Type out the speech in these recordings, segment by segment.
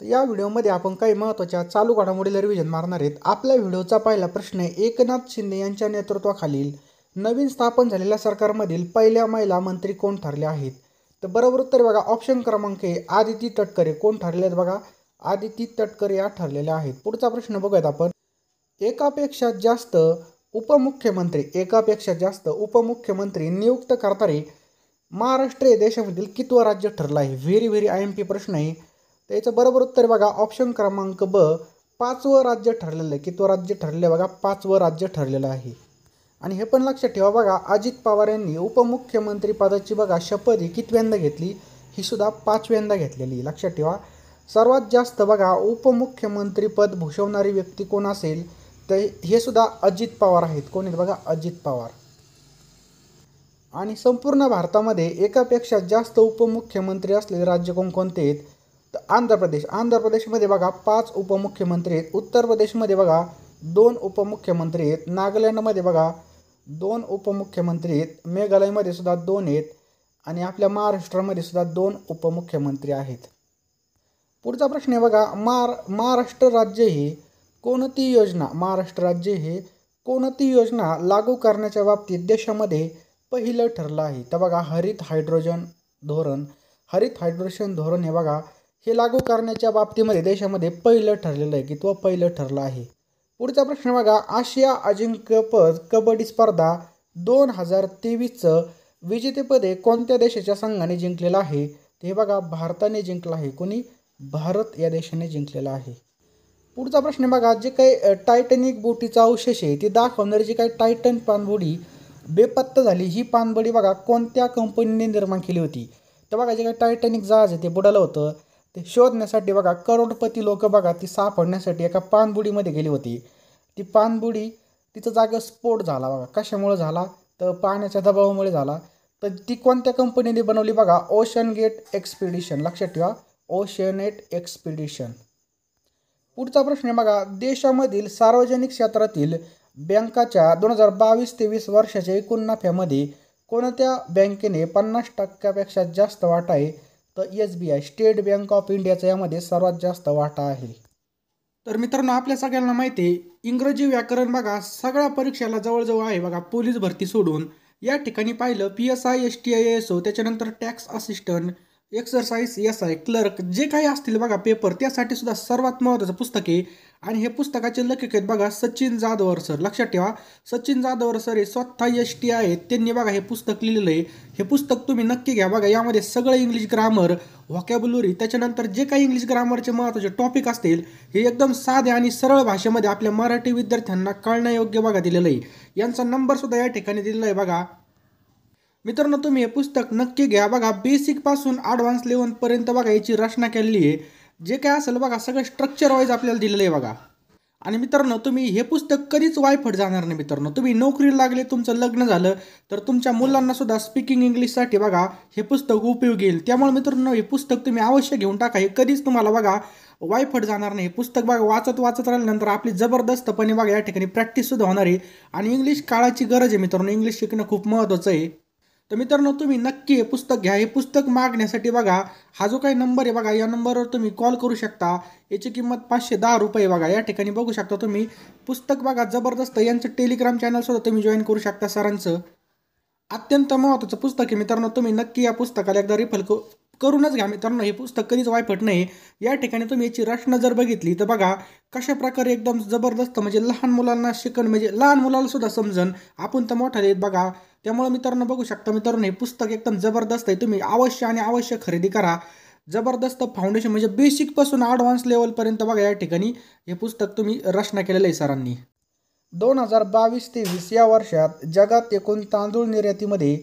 तर या व्हिडिओमध्ये आपण काही महत्त्वाच्या चालू घडामोडीला रिव्हिजन मारणार आहेत आपल्या व्हिडिओचा पहिला प्रश्न एकनाथ शिंदे यांच्या नेतृत्वाखालील नवीन स्थापन झालेल्या सरकारमधील पहिल्या महिला मंत्री कोण ठरल्या आहेत तर बरोबर उत्तर बघा ऑप्शन क्रमांक ए आदिती तटकरे कोण ठरले आहेत बघा आदिती तटकरे या ठरलेल्या आहेत पुढचा प्रश्न बघूयात आपण एकापेक्षा जास्त उपमुख्यमंत्री एकापेक्षा जास्त उपमुख्यमंत्री नियुक्त करणारे महाराष्ट्र हे देशामधील कितवं राज्य ठरलं आहे very very I M P प्रश्न आहे तर याचं बरोबर उत्तर बघा ऑप्शन क्रमांक ब पाचवं राज्य ठरलेलं आहे की तो राज्य ठरलेलं बघा पाचवं राज्य ठरलेलं आहे आणि हे पण लक्षात ठेवा बघा अजित पवार यांनी उपमुख्यमंत्री पदाची बघा शपथ ही कितव्यांदा घेतली ही सुद्धा पाचव्यांदा घेतलेली लक्षात ठेवा सर्वात जास्त बघा उपमुख्यमंत्रीपद भूषवणारी व्यक्ती कोण असेल तर हे सुद्धा अजित पवार आहेत कोण आहेत बघा अजित पवार आणि संपूर्ण भारतामध्ये एकापेक्षा जास्त उपमुख्यमंत्री असलेले राज्य कोणकोणते आहेत तर आंध्र प्रदेश आंध्र प्रदेशमध्ये बघा पाच उपमुख्यमंत्री आहेत उत्तर प्रदेशमध्ये बघा दोन उपमुख्यमंत्री आहेत नागालँडमध्ये बघा दोन उपमुख्यमंत्री आहेत मेघालयमध्ये सुद्धा दोन आहेत आणि आपल्या महाराष्ट्रामध्ये सुद्धा दोन उपमुख्यमंत्री आहेत पुढचा प्रश्न आहे बघा मार महाराष्ट्र राज्य हे कोणती योजना महाराष्ट्र राज्य हे कोणती योजना लागू करण्याच्या बाबतीत देशामध्ये पहिलं ठरलं आहे तर बघा हरित हायड्रोजन धोरण हरित हायड्रोजन धोरण हे बघा हे लागू करण्याच्या बाबतीमध्ये देशामध्ये पहिलं ठरलेलं आहे की तो पहिलं ठरलं आहे पुढचा प्रश्न बघा आशिया अजिंक्यपद कबड्डी स्पर्धा दोन हजार तेवीसचं विजेतेपदे कोणत्या देशाच्या संघाने जिंकलेलं आहे ते बघा भारताने जिंकलं आहे कोणी भारत या देशाने जिंकलेलं आहे पुढचा प्रश्न बघा जे काही टायटॅनिक बोटीचा अवशेष आहे ते दाखवणारी जी काही टायटन पानबोडी बेपत्ता झाली ही पानबोडी बघा कोणत्या कंपनीने निर्माण केली होती तर बघा जे काही टायटॅनिक जहाज आहे ते बुडालं होतं ते शोधण्यासाठी बघा करोडपती लोक बघा ती सापडण्यासाठी एका पाणबुडीमध्ये गेली होती ती पाणबुडी तिचं जागा स्फोट झाला बघा कशामुळे झाला तर पाण्याच्या दबावामुळे झाला तर ती कोणत्या कंपनीने बनवली बघा ओशन गेट एक्सपिडिशन लक्षात ठेवा ओशन एट एक्सपिडिशन पुढचा प्रश्न आहे बघा देशामधील सार्वजनिक क्षेत्रातील बँकाच्या दोन हजार बावीस तेवीस वर्षाच्या एकूण नफ्यामध्ये कोणत्या बँकेने पन्नास टक्क्यापेक्षा जास्त वाटा आहे तर S B I state bank of इंडियाचा यामध्ये सर्वात जास्त वाटा आहे तर मित्रांनो आपल्या सगळ्यांना माहिती आहे इंग्रजी व्याकरण बघा सगळ्या परीक्षेला जवळजवळ आहे बघा पोलीस भरती सोडून या ठिकाणी पाहिलं P S I S T I S O त्याच्यानंतर tax assistant exercise S I clerk जे काही असतील बघा पेपर त्यासाठी सुद्धा सर्वात महत्त्वाचं पुस्तक आहे आणि हे पुस्तकाचे लेखक आहेत बघा सचिन जाधवर सर लक्षात ठेवा सचिन जाधवर सर हे स्वतः एस टी आहेत त्यांनी बघा हे पुस्तक लिहिलेलं आहे हे पुस्तक तुम्ही नक्की घ्या बघा यामध्ये सगळं इंग्लिश ग्रामर व्हॉकॅबुलरी त्याच्यानंतर जे काही इंग्लिश ग्रामरचे महत्त्वाचे टॉपिक असतील हे एकदम साधे आणि सरळ भाषेमध्ये आपल्या मराठी विद्यार्थ्यांना कळण्यायोग्य बघा दिलेलं आहे यांचा नंबरसुद्धा या ठिकाणी दिलेला आहे बघा मित्रांनो तुम्ही हे पुस्तक नक्की घ्या बघा बेसिकपासून ॲडव्हान्स लेवलपर्यंत बघा याची रचना केलेली आहे जे काय असेल बघा सगळं स्ट्रक्चर वाईज आपल्याला दिलेलं आहे बघा आणि मित्रांनो तुम्ही हे पुस्तक कधीच वायफट जाणार नाही मित्रांनो तुम्ही नोकरीला लागले तुमचं लग्न झालं तर तुमच्या मुलांना सुद्धा स्पीकिंग इंग्लिशसाठी बघा हे पुस्तक उपयोग येईल त्यामुळे मित्रांनो हे पुस्तक तुम्ही अवश्य घेऊन टाका हे कधीच तुम्हाला बघा वायफट जाणार नाही हे पुस्तक बघा वाचत वाचत राहिल्यानंतर आपली जबरदस्तपणे बघा या ठिकाणी प्रॅक्टिससुद्धा होणार आहे आणि इंग्लिश काळाची गरज आहे मित्रांनो इंग्लिश शिकणं खूप महत्त्वाचं आहे तर मित्रांनो तुम्ही नक्की हे पुस्तक घ्या हे पुस्तक मागण्यासाठी बघा हा जो काही नंबर आहे बघा या नंबरवर तुम्ही कॉल करू शकता याची किंमत पाचशे दहा रुपये बघा या ठिकाणी बघू शकता तुम्ही पुस्तक बघा जबरदस्त यांचं टेलिग्राम चॅनलसुद्धा तुम्ही जॉईन करू शकता सरांचं अत्यंत महत्त्वाचं पुस्तक आहे मित्रांनो तुम्ही नक्की या पुस्तकाला एकदा रिफल करूनच घ्या मित्रांनो हे पुस्तक कधीच वायफट नाही या ठिकाणी तुम्ही याची रचना जर बघितली तर बघा कशा प्रकारे एकदम जबरदस्त म्हणजे लहान मुलांना शिकण म्हणजे लहान मुलांना सुद्धा समजण आपण तर मोठा देत बघा त्यामुळे मित्रांनो बघू शकता मित्रांनो हे पुस्तक एकदम जबरदस्त आहे तुम्ही अवश्य आणि अवश्य खरेदी करा जबरदस्त फाउंडेशन म्हणजे बेसिकपासून ॲडव्हान्स लेवलपर्यंत बघा या ठिकाणी हे पुस्तक तुम्ही रचना केलेलं आहे सरांनी दोन हजार बावीस वीस या वर्षात जगात एकूण तांदूळ निर्यातीमध्ये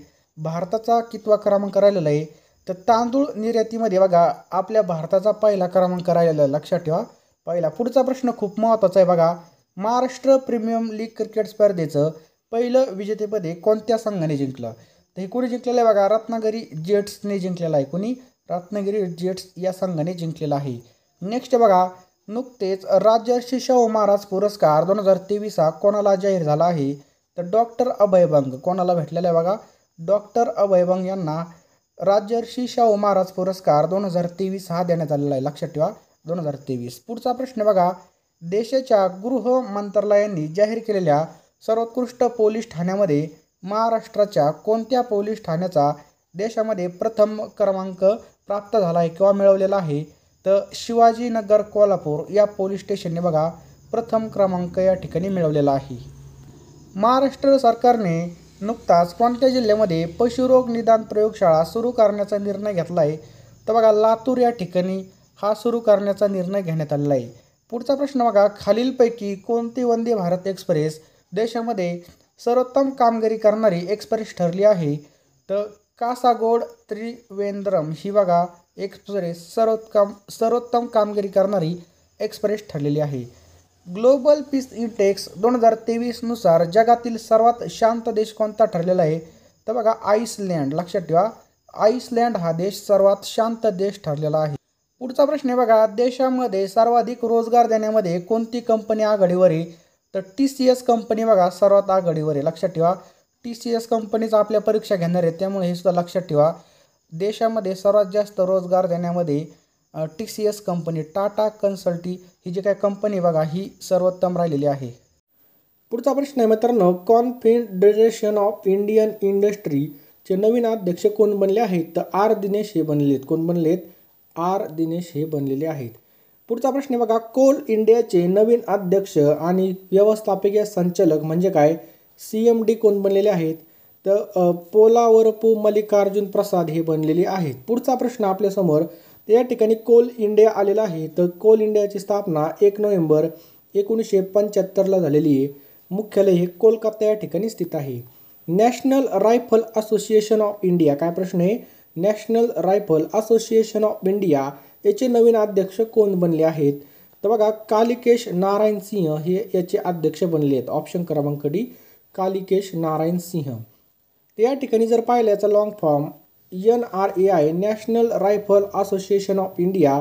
भारताचा कितवा क्रमांक राहिलेला आहे तर तांदूळ निर्यातीमध्ये बघा आपल्या भारताचा पहिला क्रमांक राहिलेला आहे लक्षात ठेवा पहिला पुढचा प्रश्न खूप महत्त्वाचा आहे बघा महाराष्ट्र प्रीमियम लीग क्रिकेट स्पर्धेचं पहिलं विजेतेपद हे कोणत्या संघाने जिंकलं तर हे कोणी जिंकलेलं आहे बघा रत्नागिरी जेट्सने जिंकलेलं आहे कोणी रत्नागिरी जेट्स या संघाने जिंकलेला आहे नेक्स्ट बघा नुकतेच राज्यर्षी शाहू महाराज पुरस्कार दोन हजार तेवीस हा कोणाला जाहीर झाला आहे तर डॉक्टर अभयभंग कोणाला भेटलेला आहे बघा डॉक्टर अभयभंग यांना राजर्षी शाहू महाराज पुरस्कार दोन हजार तेवीस हा देण्यात आलेला आहे लक्षात ठेवा दोन हजार तेवीस पुढचा प्रश्न बघा देशाच्या गृह मंत्रालयांनी जाहीर केलेल्या सर्वोत्कृष्ट पोलीस ठाण्यामध्ये महाराष्ट्राच्या कोणत्या पोलीस ठाण्याचा देशामध्ये प्रथम क्रमांक प्राप्त झाला आहे किंवा मिळवलेला आहे तर शिवाजीनगर कोल्हापूर या पोलीस स्टेशनने बघा प्रथम क्रमांक या ठिकाणी मिळवलेला आहे महाराष्ट्र सरकारने नुकताच कोणत्या जिल्ह्यामध्ये पशुरोग निदान प्रयोगशाळा सुरू करण्याचा निर्णय घेतला आहे तर बघा लातूर या ठिकाणी हा सुरू करण्याचा निर्णय घेण्यात आलेला आहे पुढचा प्रश्न बघा खालीलपैकी कोणती वंदे भारत एक्सप्रेस देशामध्ये सर्वोत्तम कामगिरी करणारी एक्सप्रेस ठरली आहे तर कासागोड त्रिवेंद्रम ही बघा एक्सप्रेस सर्वोत्तम सर्वोत्तम कामगिरी करणारी एक्सप्रेस ठरलेली आहे ग्लोबल पीस इंडेक्स दोन हजार तेवीसनुसार जगातील सर्वात शांत देश कोणता ठरलेला आहे तर बघा आईसलँड लक्षात ठेवा आईसलँड हा देश सर्वात शांत देश ठरलेला आहे पुढचा प्रश्न आहे बघा देशामध्ये सर्वाधिक रोजगार देण्यामध्ये कोणती कंपनी आघाडीवर आहे तर टी सी एस कंपनी बघा सर्वात आघाडीवर आहे लक्षात ठेवा टी सी एस कंपनीचा आपल्या परीक्षा घेणार आहे त्यामुळे हे सुद्धा लक्षात ठेवा देशामध्ये सर्वात जास्त रोजगार देण्यामध्ये T C S company Tata consultancy ही जी काय कंपनी बघा ही सर्वोत्तम राहिलेली आहे पुढचा प्रश्न आहे मित्रांनो कॉन्फेडरेशन ऑफ इंडियन इंडस्ट्रीचे नवीन अध्यक्ष कोण बनले आहेत तर आर दिनेश हे बनलेत कोण बनलेत आर दिनेश हे बनलेले आहेत पुढचा प्रश्न बघा कोल इंडियाचे नवीन अध्यक्ष आणि व्यवस्थापकीय संचालक म्हणजे काय सी एम डी कोण बनलेले आहेत तर पोलावरपू मल्लिकार्जुन प्रसाद हे बनलेले आहेत पुढचा प्रश्न आपल्यासमोर या ठिकाणी कोल इंडिया आलेला आहे तर कोल इंडियाची स्थापना एक नोव्हेंबर एकोणीसशे पंच्याहत्तरला झालेली आहे मुख्यालय हे कोलकाता या ठिकाणी स्थित आहे national rifle association of India काय प्रश्न आहे national rifle association of India याचे नवीन अध्यक्ष कोण बनले आहेत तर बघा कालिकेश नारायण सिंह हे याचे अध्यक्ष बनले आहेत ऑप्शन क्रमांक डी कालिकेश नारायण सिंह या ठिकाणी जर पाहिलं याचा long form N R A I national rifle association of India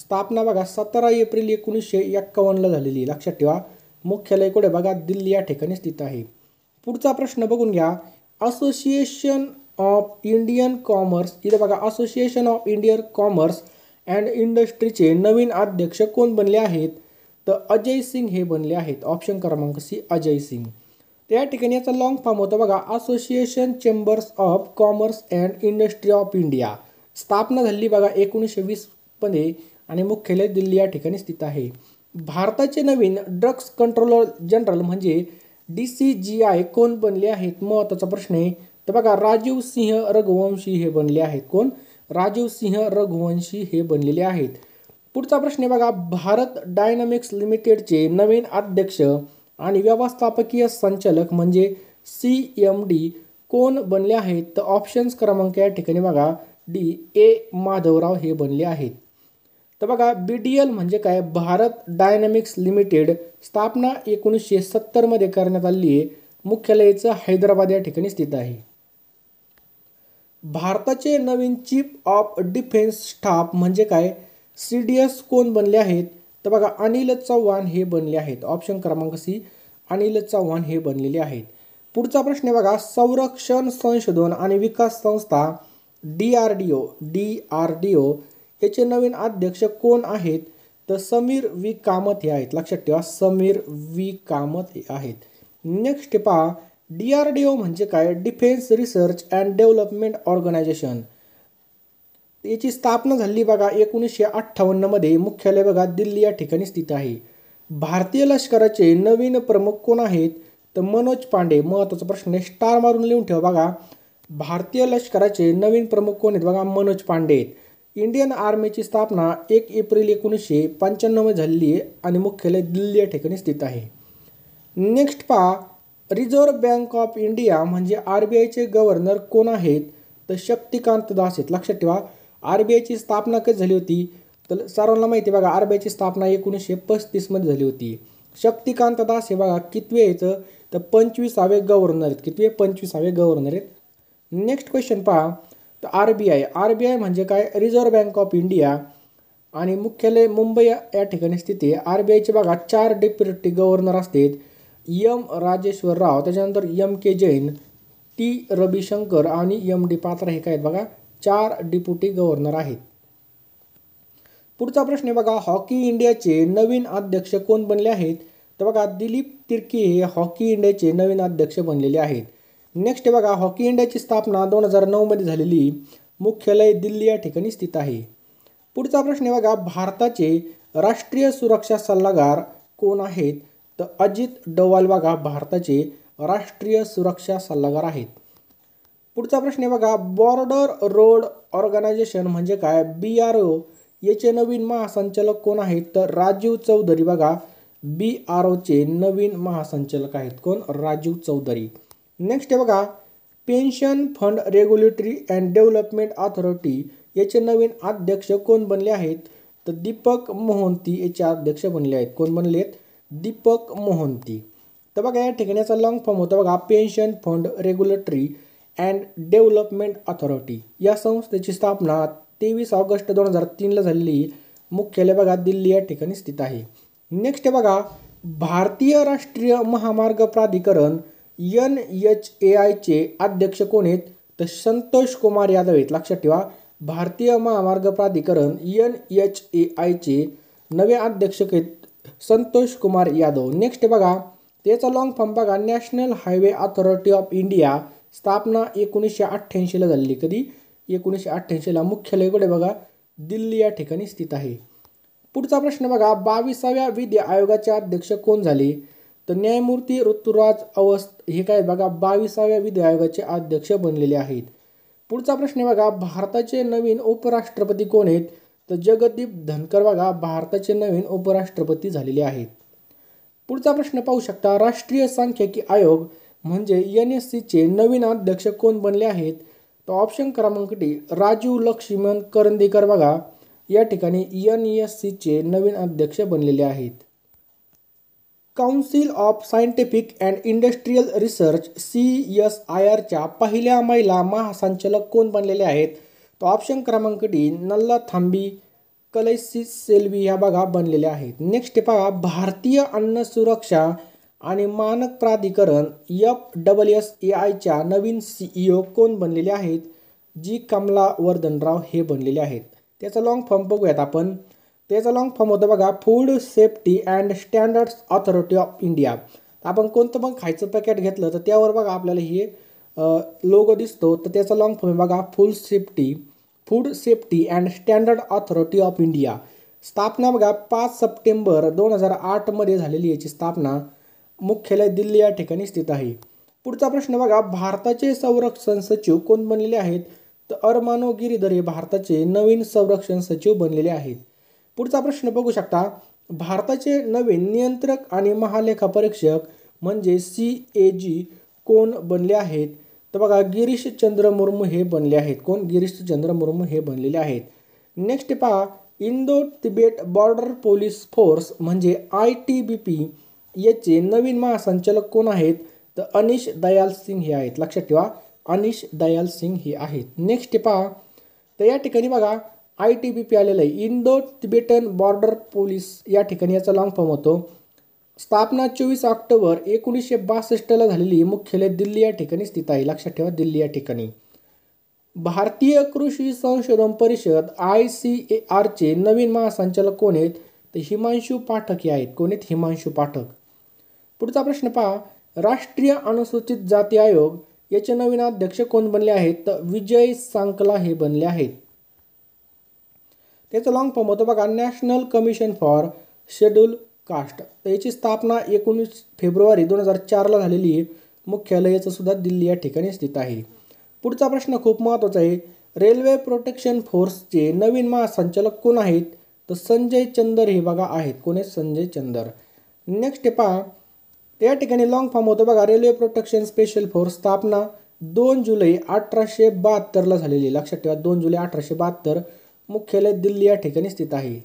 स्थापना बघा सतरा एप्रिल एकोणीसशे एक्कावन्नला झालेली लक्षात ठेवा मुख्यालय कुठे बघा दिल्ली या ठिकाणी स्थित आहे पुढचा प्रश्न बघून घ्या असोसिएशन ऑफ इंडियन कॉमर्स इथं बघा association of Indian commerce and इंडस्ट्रीचे नवीन अध्यक्ष कोण बनले आहेत तर अजय सिंग हे बनले आहेत ऑप्शन क्रमांक सी अजय सिंग त्या ठिकाणी याचा लॉंग फॉर्म होता बघा association chambers of commerce and industry of India स्थापना झाली बघा एकोणीसशे वीसमध्ये आणि मुख्यालय दिल्ली या ठिकाणी स्थित आहे भारताचे नवीन ड्रग्स कंट्रोलर जनरल म्हणजे डी सी जी आय कोण बनले आहेत महत्त्वाचा प्रश्न आहे तर बघा राजीव सिंह रघुवंशी हे बनले आहेत कोण राजीव सिंह रघुवंशी हे बनलेले आहेत पुढचा प्रश्न आहे बघा भारत डायनॅमिक्स लिमिटेडचे नवीन अध्यक्ष आणि व्यवस्थापकीय संचालक म्हणजे सी एम डी कोण बनले आहेत तर ऑप्शन्स क्रमांक या ठिकाणी बघा डी ए माधवराव हे बनले आहेत तर बघा बी डी एल म्हणजे काय भारत डायनॅमिक्स लिमिटेड स्थापना एकोणीसशे सत्तरमध्ये करण्यात आली आहे मुख्यालयाचं हैदराबाद या ठिकाणी स्थित आहे भारताचे नवीन चीफ ऑफ डिफेन्स स्टाफ म्हणजे काय सी डी एस कोण बनले आहेत तर बघा अनिल चव्हाण हे बनले आहेत ऑप्शन क्रमांक सी अनिल चव्हाण हे बनलेले आहेत पुढचा प्रश्न आहे बघा संरक्षण संशोधन आणि विकास संस्था D R D O D R D O याचे नवीन अध्यक्ष कोण आहेत तर समीर वी कामत हे आहेत लक्षात ठेवा समीर वी कामत हे आहेत नेक्स्ट पहा डी आर डी ओ म्हणजे काय defence research and development organisation याची स्थापना झाली बघा एकोणीसशे अठ्ठावन्नमध्ये मुख्यालय बघा दिल्ली या ठिकाणी स्थित आहे भारतीय लष्कराचे नवीन प्रमुख कोण आहेत तर मनोज पांडे महत्त्वाचा प्रश्न स्टार मारून लिहून ठेवा बघा भारतीय लष्कराचे नवीन प्रमुख कोण आहेत बघा मनोज पांडे इंडियन आर्मीची स्थापना एक एप्रिल एकोणीसशे पंच्याण्णवमध्ये झालेली आहे आणि मुख्यालय दिल्ली या ठिकाणी स्थित आहे नेक्स्ट पहा रिझर्व्ह बँक ऑफ इंडिया म्हणजे आर बी आयचे गव्हर्नर कोण आहेत तर शक्तिकांत दास आहेत लक्षात ठेवा आर बी आयची स्थापना कधी झाली होती तर सर्वांना माहिती बघा आर बी आयची स्थापना एकोणीसशे पस्तीसमध्ये झाली होती शक्तिकांत दास हे बघा कितवे यायचं तर पंचवीसावे गव्हर्नर आहेत कितवे पंचवीसावे गव्हर्नर आहेत नेक्स्ट क्वेश्चन पहा तर R B I R B I म्हणजे काय रिझर्व्ह बँक ऑफ इंडिया आणि मुख्यालय मुंबई या ठिकाणी स्थित आहे आर बी आयचे बघा चार डेप्युटी गव्हर्नर असतात यम राजेश्वर राव त्याच्यानंतर M K Jain T Ravishankar आणि यम डी पात्र हे काय आहेत बघा चार डिप्युटी गव्हर्नर आहेत पुढचा प्रश्न आहे बघा हॉकी इंडियाचे नवीन अध्यक्ष कोण बनले आहेत तर बघा दिलीप तिर्की हे हॉकी इंडियाचे नवीन अध्यक्ष बनलेले आहेत नेक्स्ट आहे बघा हॉकी इंडियाची स्थापना दोन हजार नऊमध्ये झालेली मुख्यालय दिल्ली या ठिकाणी स्थित आहे पुढचा प्रश्न आहे बघा भारताचे राष्ट्रीय सुरक्षा सल्लागार कोण आहेत तर अजित डोवाल बघा भारताचे राष्ट्रीय सुरक्षा सल्लागार आहेत पुढचा प्रश्न आहे बघा बॉर्डर रोड ऑर्गनायझेशन म्हणजे काय बी आर ओ याचे नवीन महासंचालक कोण आहेत तर राजीव चौधरी बघा बी आर ओचे नवीन महासंचालक आहेत कोण राजीव चौधरी नेक्स्ट आहे बघा pension fund regulatory and development authority याचे नवीन अध्यक्ष कोण बनले आहेत तर दीपक मोहंती याचे अध्यक्ष बनले आहेत कोण बनले आहेत दीपक मोहंती तर बघा या ठिकाणी याचा लॉंग फॉर्म होता बघा pension fund regulatory and development authority या संस्थेची स्थापना तेवीस ऑगस्ट दोन हजार तीनला झालेली मुख्यालय बघा दिल्ली या ठिकाणी स्थित आहे नेक्स्ट बघा भारतीय राष्ट्रीय महामार्ग प्राधिकरण एन एच ए आयचे अध्यक्ष कोण आहेत तर संतोष कुमार यादव आहेत लक्षात ठेवा भारतीय महामार्ग प्राधिकरण एन एच ए आयचे नवे अध्यक्ष संतोष कुमार यादव नेक्स्ट बघा त्याचा लॉंग फॉर्म बघा national highway authority of India स्थापना एकोणीसशे अठ्ठ्याऐंशीला झाली कधी एकोणीसशे अठ्ठ्याऐंशीला मुख्यालय कुठे बघा दिल्ली या ठिकाणी स्थित आहे पुढचा प्रश्न बघा बावीसाव्या विद्या आयोगाचे अध्यक्ष कोण झाले तर न्यायमूर्ती ऋतुराज अवस्थ हे काय बघा बावीसाव्या विद्या आयोगाचे अध्यक्ष बनलेले आहेत पुढचा प्रश्न बघा भारताचे नवीन उपराष्ट्रपती कोण आहेत तर जगदीप धनकर बघा भारताचे नवीन उपराष्ट्रपती झालेले आहेत पुढचा प्रश्न पाहू शकता राष्ट्रीय सांख्यिकी आयोग म्हणजे एन एस सीचे नवीन अध्यक्ष कोण बनले आहेत तर ऑप्शन क्रमांक डी राजीव लक्ष्मण करंदीकर बघा या ठिकाणी एन एस सीचे नवीन अध्यक्ष बनलेले आहेत council of scientific and industrial research C S I आरच्या पहिल्या महिला महासंचालक कोण बनलेले आहेत तर ऑप्शन क्रमांक डी नल्ला थांबी कलैसी सेल्वी ह्या बघा बनलेल्या आहेत नेक्स्ट बघा भारतीय अन्न सुरक्षा आणि मानक प्राधिकरण एफ डब्ल्यू एस ए आयच्या नवीन सीईओ e कोण बनलेले आहेत जी कमला वर्धनराव हे बनलेले आहेत त्याचा लाँग फॉर्म बघूयात आपण त्याचा लाँग फॉर्म होता बघा food safety and standards authority of India आपण कोणतं पण खायचं पॅकेट घेतलं तर त्यावर बघा आपल्याला हे लोगो दिसतो तर त्याचा लाँग फॉर्म बघा food safety food safety and standard authority of India स्थापना बघा पाच सप्टेंबर दोन हजार आठमध्ये झालेली याची स्थापना मुख्यालय दिल्ली या ठिकाणी स्थित आहे पुढचा प्रश्न बघा भारताचे संरक्षण सचिव कोण बनलेले आहेत तर अरमानो गिरीधर हे भारताचे नवीन संरक्षण सचिव बनलेले आहेत पुढचा प्रश्न बघू शकता भारताचे नवीन नियंत्रक आणि महालेखा परीक्षक म्हणजे सी ए जी कोण बनले आहेत तर बघा गिरीशचंद्र मुर्मू हे बनले आहेत कोण गिरीशचंद्र मुर्मू हे बनलेले आहेत नेक्स्ट पहा Indo Tibet border police force म्हणजे आय टी बी पी याचे नवीन महासंचालक कोण आहेत तर अनिश दयाल सिंग हे आहेत लक्षात ठेवा अनिश दयाल सिंग हे आहेत नेक्स्ट पहा तर या ठिकाणी बघा आय टी बी पी आलेलं आहे इंदो तिबेटन बॉर्डर पोलीस या ठिकाणी याचा लॉंग फॉर्म होतो स्थापना चोवीस ऑक्टोबर एकोणीसशे बासष्टला झालेली मुख्यालय दिल्ली या ठिकाणी स्थित आहे लक्षात ठेवा दिल्ली या ठिकाणी भारतीय कृषी संशोधन परिषद आय सी ए आरचे नवीन महासंचालक कोण आहेत तर हिमांशू पाठक हे आहेत कोण आहेत हिमांशू पाठक पुढचा प्रश्न पहा राष्ट्रीय अनुसूचित जाती आयोग याचे नवीन अध्यक्ष कोण बनले आहेत तर विजय सांकला हे बनले आहेत त्याचं लॉंग फॉर्म होतं बघा national commission for schedule caste याची स्थापना एकोणीस फेब्रुवारी दोन हजार चारला झालेली आहे मुख्यालय सुद्धा दिल्ली या ठिकाणी स्थित आहे पुढचा प्रश्न खूप महत्त्वाचा आहे रेल्वे प्रोटेक्शन फोर्सचे नवीन महासंचालक कोण आहेत तर संजय चंदर हे बघा आहेत कोण आहे संजय चंदर नेक्स्ट पहा या ठिकाणी लॉंग फॉर्म होतं बघा रेल्वे प्रोटेक्शन स्पेशल फोर्स स्थापना दोन जुलै अठराशे बहात्तरला झालेली लक्षात ठेवा दोन जुलै अठराशे बहात्तर मुख्यालय दिल्ली या ठिकाणी स्थित आहे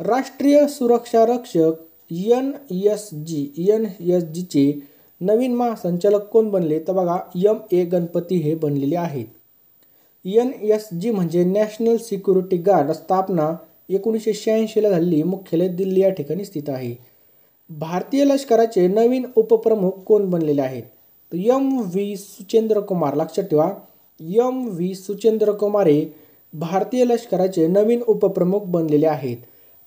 राष्ट्रीय सुरक्षा रक्षक N S G N S जीचे नवीन महासंचालक कोण बनले तर बघा यम ए गणपती हे बनलेले आहेत एन एस जी म्हणजे नॅशनल सिक्युरिटी गार्ड स्थापना एकोणीसशे शहाऐंशीला झालेली मुख्यालय दिल्ली या ठिकाणी स्थित आहे भारतीय लष्कराचे नवीन उपप्रमुख कोण बनलेले आहेत तर यम व्ही सुचेंद्र कुमार लक्षात ठेवा यम व्ही सुचेंद्र कुमार हे भारतीय लष्कराचे नवीन उपप्रमुख बनलेले आहेत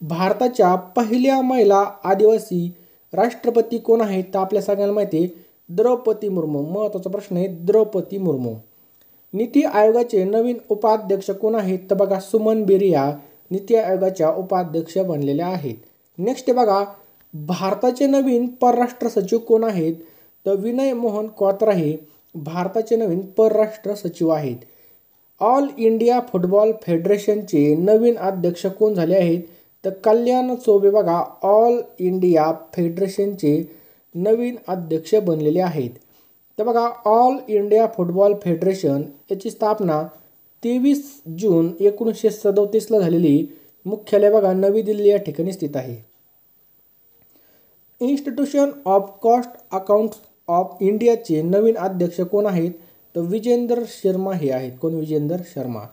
भारताच्या पहिल्या महिला आदिवासी राष्ट्रपती कोण आहेत तर आपल्या सगळ्यांना माहिती आहे द्रौपदी मुर्मू महत्त्वाचा प्रश्न आहे द्रौपदी मुर्मू नीती आयोगाचे नवीन उपाध्यक्ष कोण आहेत तर बघा सुमन बेरिया नीती आयोगाच्या उपाध्यक्ष बनलेल्या आहेत नेक्स्ट बघा भारताचे नवीन परराष्ट्र सचिव कोण आहेत तर विनय मोहन कोत्रा हे भारताचे नवीन परराष्ट्र सचिव आहेत ऑल इंडिया फुटबॉल फेडरेशनचे नवीन अध्यक्ष कोण झाले आहेत तर कल्याण चोबे बघा ऑल इंडिया फेडरेशनचे नवीन अध्यक्ष बनलेले आहेत तर बघा ऑल इंडिया फुटबॉल फेडरेशन याची स्थापना तेवीस जून एकोणीसशे सदोतीसला झालेली मुख्यालय बघा नवी दिल्ली या ठिकाणी स्थित आहे institution of cost accounts of इंडियाचे नवीन अध्यक्ष कोण आहेत तर विजेंदर शर्मा हे आहेत कोण विजेंदर शर्मा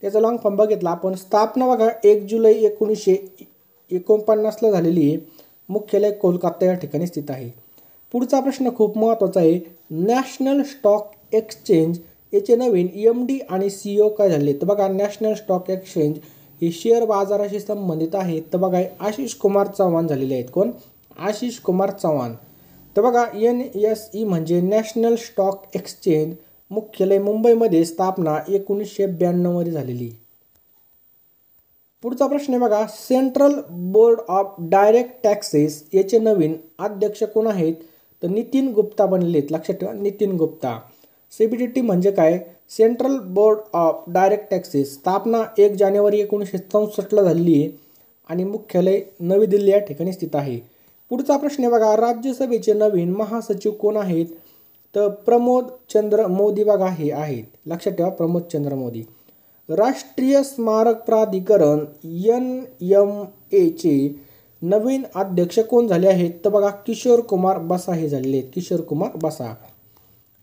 त्याचा लॉंग फॉर्म बघितला आपण स्थापना बघा एक जुलै एकोणीसशे एकोणपन्नासला झालेली आहे मुख्यालय कोलकाता या ठिकाणी स्थित आहे पुढचा प्रश्न खूप महत्त्वाचा आहे नॅशनल स्टॉक एक्सचेंज याचे नवीन एम डी आणि सी ओ e काय झाले तर बघा नॅशनल स्टॉक एक्सचेंज हे शेअर बाजाराशी संबंधित आहे तर बघा आशिष कुमार चव्हाण झालेले आहेत कोण आशिष कुमार चव्हाण तर बघा एन एस ई म्हणजे नॅशनल स्टॉक एक्सचेंज मुख्यालय मुंबईमध्ये स्थापना एकोणीसशे ब्याण्णवमध्ये झालेली पुढचा प्रश्न आहे बघा central board of direct taxes याचे नवीन अध्यक्ष कोण आहेत तर नितीन गुप्ता बनलेत लक्षात ठेवा नितीन गुप्ता सीबीडीटी म्हणजे काय central board of direct taxes स्थापना एक जानेवारी एकोणीसशे चौसष्टला झाली आहे आणि मुख्यालय नवी दिल्ली या ठिकाणी स्थित आहे पुढचा प्रश्न आहे बघा राज्यसभेचे नवीन महासचिव कोण आहेत तर प्रमोद चंद्र मोदी बघा हे आहेत लक्षात ठेवा प्रमोद चंद्र मोदी राष्ट्रीय स्मारक प्राधिकरण एन एम एचे नवीन अध्यक्ष कोण झाले आहेत तर बघा किशोर कुमार बसा हे झालेले आहेत किशोर कुमार बसा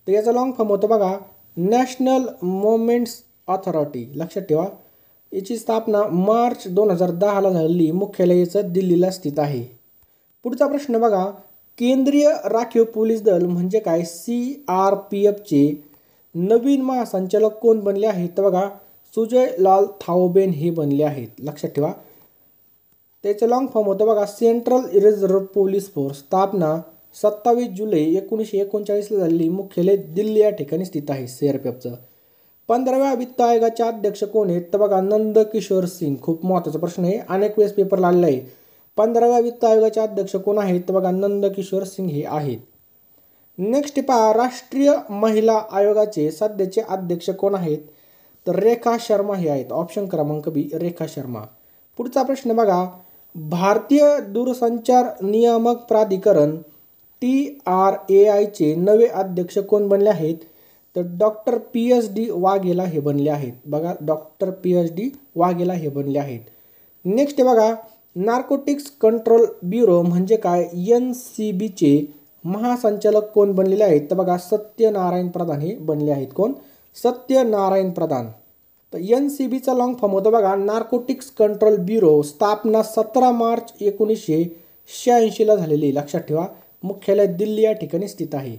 तर याचा लॉंग फॉर्म होतं बघा नॅशनल मोमेंट्स ऑथॉरिटी लक्षात ठेवा याची स्थापना मार्च दोन हजार दहाला झालेली मुख्यालयाचं दिल्लीला स्थित आहे पुढचा प्रश्न बघा केंद्रीय राखीव पोलीस दल म्हणजे काय सी आर पी एफचे नवीन महासंचालक कोण बनले आहेत तर बघा सुजय लाल थाओबेन हे बनले आहेत लक्षात ठेवा त्याचं लॉंग फॉर्म होतं बघा सेंट्रल रिझर्व पोलीस फोर्स स्थापना सत्तावीस जुलै एकोणीसशे एकोणचाळीसला झालेली मुख्यालय दिल्ली या ठिकाणी स्थित आहे सी आर पी एफचं पंधराव्या वित्त आयोगाचे अध्यक्ष कोण आहेत तर बघा किशोर सिंग खूप महत्त्वाचा प्रश्न आहे अनेक वेळेस पेपर आलेला आहे पंधराव्या वित्त आयोगाचे अध्यक्ष कोण आहेत तर बघा किशोर सिंग हे आहेत नेक्स्ट पहा राष्ट्रीय महिला आयोगाचे सध्याचे अध्यक्ष कोण आहेत तर रेखा शर्मा हे आहेत ऑप्शन क्रमांक बी रेखा शर्मा पुढचा प्रश्न बघा भारतीय दूरसंचार नियामक प्राधिकरण टी आर ए आयचे नवे अध्यक्ष कोण बनले आहेत तर doctor P H D Vaghela हे बनले आहेत बघा doctor P H D Vaghela हे बनले आहेत नेक्स्ट बघा नार्कोटिक्स कंट्रोल ब्युरो म्हणजे काय एन सी बीचे महासंचालक कोण बनलेले आहेत तर बघा सत्यनारायण प्रधान हे बनले आहेत कोण सत्यनारायण प्रधान तर एन सी बीचा लॉंग फॉर्म होता बघा नार्कोटिक्स कंट्रोल ब्युरो स्थापना सतरा मार्च एकोणीसशे शहाऐंशीला झालेली लक्षात ठेवा मुख्यालय दिल्ली या ठिकाणी स्थित आहे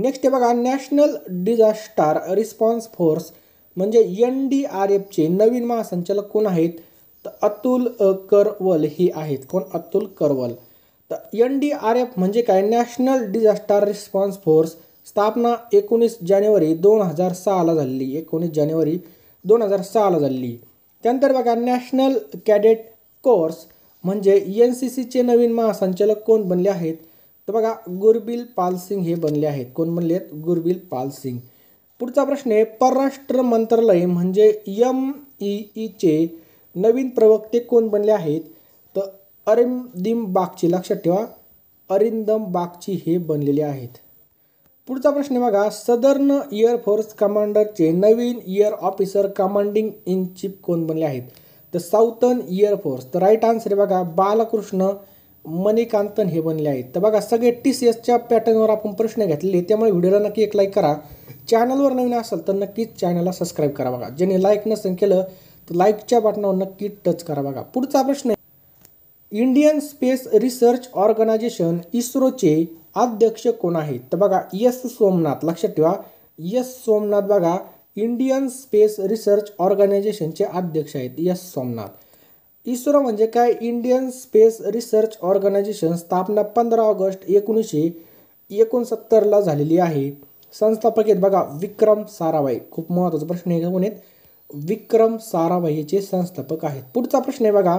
नेक्स्ट बघा नॅशनल डिझास्टर रिस्पॉन्स फोर्स म्हणजे एन डी आर एफचे नवीन महासंचालक कोण आहेत तर अतुल करवल ही आहेत कोण अतुल करवल तर एन डी आर एफ म्हणजे काय नॅशनल डिझास्टर रिस्पॉन्स फोर्स स्थापना एकोणीस जानेवारी दोन हजार सहाला झालेली एकोणीस जानेवारी दोन हजार सहाला झालेली त्यानंतर बघा नॅशनल कॅडेट कोर्स म्हणजे एन सी सीचे नवीन महासंचालक कोण बनले आहेत तर बघा गुरबिल पाल सिंग हे बनले आहेत कोण बनले आहेत गुरबिल पाल सिंग पुढचा प्रश्न आहे परराष्ट्र मंत्रालय म्हणजे एम ई ईचे नवीन प्रवक्ते कोण बनले आहेत तर अरिंदिम बागची लक्षात ठेवा अरिंदम बागची हे बनलेले आहेत पुढचा प्रश्न बघा सदर्न फोर्स कमांडरचे नवीन air officer commanding in chief कोण बनले आहेत तर साऊथर्न फोर्स तर राईट आन्सर आहे बघा बालकृष्ण मणिकांतन हे बनले आहेत तर बघा सगळे टी सी एसच्या पॅटर्नवर आपण प्रश्न घेतलेले त्यामुळे व्हिडिओला नक्की एक लाईक करा चॅनलवर नवीन असेल तर नक्कीच चॅनलला सबस्क्राईब करा बघा ज्याने लाईक नसेल केलं तर लाईकच्या बटनावर नक्की टच करा बघा पुढचा प्रश्न इंडियन स्पेस रिसर्च ऑर्गनायझेशन इस्रोचे अध्यक्ष कोण आहेत तर बघा एस सोमनाथ लक्षात ठेवा एस सोमनाथ बघा इंडियन स्पेस रिसर्च ऑर्गनायझेशनचे अध्यक्ष आहेत एस सोमनाथ इस्रो म्हणजे काय इंडियन स्पेस रिसर्च ऑर्गनायझेशन स्थापना पंधरा ऑगस्ट एकोणीसशे एकोणसत्तरला झालेली आहे संस्थापक आहेत बघा विक्रम साराभाई खूप महत्त्वाचा प्रश्न आहे कोण आहेत विक्रम साराभाईचे संस्थापक आहेत पुढचा प्रश्न आहे बघा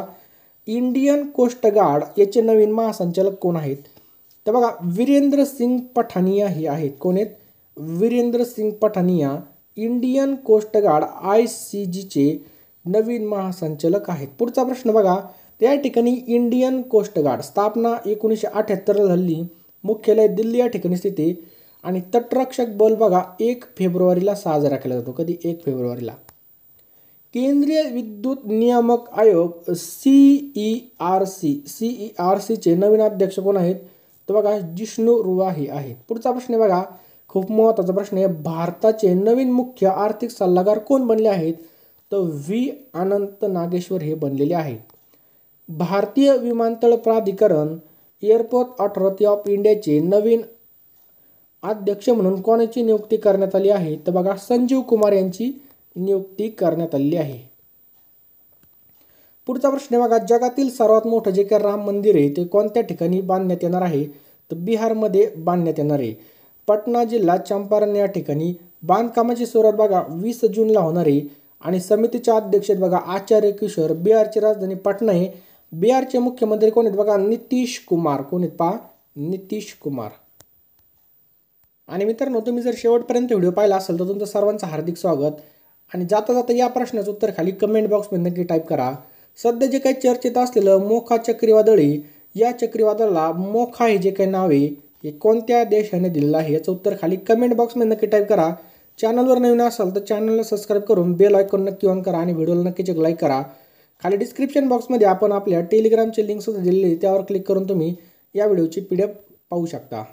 इंडियन कोस्ट गार्ड याचे नवीन महासंचालक कोण आहेत तर बघा वीरेंद्र सिंग पठानिया हे आहेत कोण आहेत Virendra Singh Pathania Indian coast guard I C जीचे नवीन महासंचालक आहेत पुढचा प्रश्न बघा त्या ठिकाणी इंडियन कोस्ट गार्ड स्थापना एकोणीसशे अठ्ठ्याहत्तरला झाली मुख्यालय दिल्ली या ठिकाणी स्थिती आणि तटरक्षक बल बघा एक फेब्रुवारीला साजरा केला जातो कधी एक फेब्रुवारीला केंद्रीय विद्युत नियामक आयोग E R C E R सीचे नवीन अध्यक्ष कोण आहेत तर बघा जिष्णू हे आहेत पुढचा प्रश्न आहे बघा खूप महत्त्वाचा प्रश्न आहे भारताचे नवीन मुख्य आर्थिक सल्लागार कोण बनले आहेत तर व्ही अनंत नागेश्वर हे बनलेले आहेत भारतीय विमानतळ प्राधिकरण एअरपोर्ट अथॉरिटी ऑफ इंडियाचे नवीन अध्यक्ष म्हणून कोणाची नियुक्ती करण्यात आली आहे तर बघा संजीव कुमार यांची नियुक्ती करण्यात आली आहे पुढचा प्रश्न बघा जगातील सर्वात मोठं जे काही राम मंदिर आहे ते कोणत्या ठिकाणी बांधण्यात येणार आहे तर बिहारमध्ये बांधण्यात येणार आहे पटना जिल्हा चंपारण या ठिकाणी बांधकामाची सुरुवात बघा वीस जूनला होणार आहे आणि समितीच्या अध्यक्षेत बघा आचार्य किशोर बिहारची राजधानी पटना आहे बिहारचे मुख्यमंत्री कोण आहेत बघा नितीश कुमार कोण आहेत पहा नितीश कुमार आणि मित्रांनो तुम्ही जर शेवटपर्यंत व्हिडिओ पाहिला असेल तर तुमचं सर्वांचं हार्दिक स्वागत आणि जाता जाता या प्रश्नाचं उत्तर खाली कमेंट बॉक्समध्ये नक्की टाईप करा सध्या जे काही चर्चेत असलेलं मोखा चक्रीवादळी या चक्रीवादळाला मोखा हे जे काही नाव आहे हे कोणत्या देशाने दिलेलं आहे याचं उत्तर खाली कमेंट बॉक्समध्ये नक्की टाईप करा चॅनलवर नवीन असाल तर चॅनलला सबस्क्राईब करून बेल आयकॉन नक्की ऑन करा आणि व्हिडिओला नक्कीच चेक लाईक करा खाली डिस्क्रिप्शन बॉक्समध्ये आपण आपल्या टेलिग्रामची लिंकसुद्धा दिलेली त्यावर क्लिक करून तुम्ही या व्हिडिओची पी डी पाहू शकता